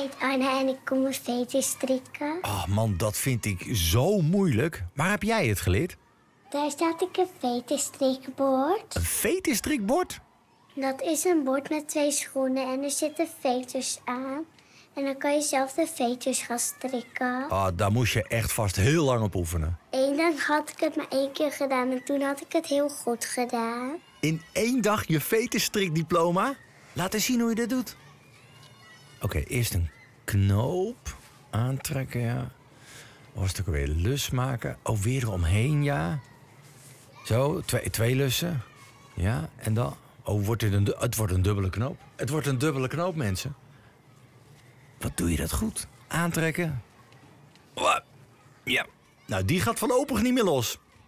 heet Anne en ik kom nog strikken. Ach man, dat vind ik zo moeilijk. Waar heb jij het geleerd? Daar staat ik een vetestrikbord. Een vetestrikbord? Dat is een bord met twee schoenen en er zitten veters aan. En dan kan je zelf de veters gaan strikken. Ah, daar moest je echt vast heel lang op oefenen. Eén dag had ik het maar één keer gedaan en toen had ik het heel goed gedaan. In één dag je diploma? Laat eens zien hoe je dat doet. Oké, eerst een knoop aantrekken, ja. Was weer lus maken. Oh, weer eromheen, ja. Zo, twee, twee lussen. Ja, en dan... Oh, wordt het, een, het wordt een dubbele knoop. Het wordt een dubbele knoop, mensen. Wat doe je dat goed? Aantrekken. Ja. Nou, die gaat voorlopig niet meer los.